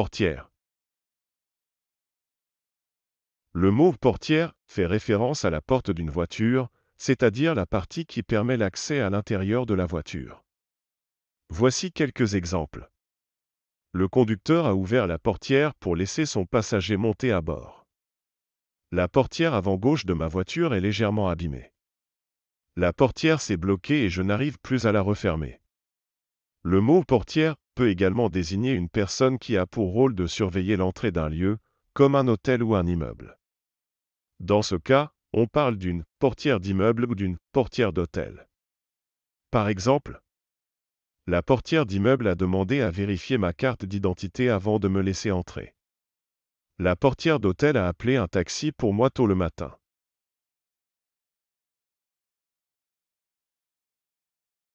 Portière. Le mot portière fait référence à la porte d'une voiture, c'est-à-dire la partie qui permet l'accès à l'intérieur de la voiture. Voici quelques exemples. Le conducteur a ouvert la portière pour laisser son passager monter à bord. La portière avant gauche de ma voiture est légèrement abîmée. La portière s'est bloquée et je n'arrive plus à la refermer. Le mot portière peut également désigner une personne qui a pour rôle de surveiller l'entrée d'un lieu, comme un hôtel ou un immeuble. Dans ce cas, on parle d'une portière d'immeuble ou d'une portière d'hôtel. Par exemple, la portière d'immeuble a demandé à vérifier ma carte d'identité avant de me laisser entrer. La portière d'hôtel a appelé un taxi pour moi tôt le matin.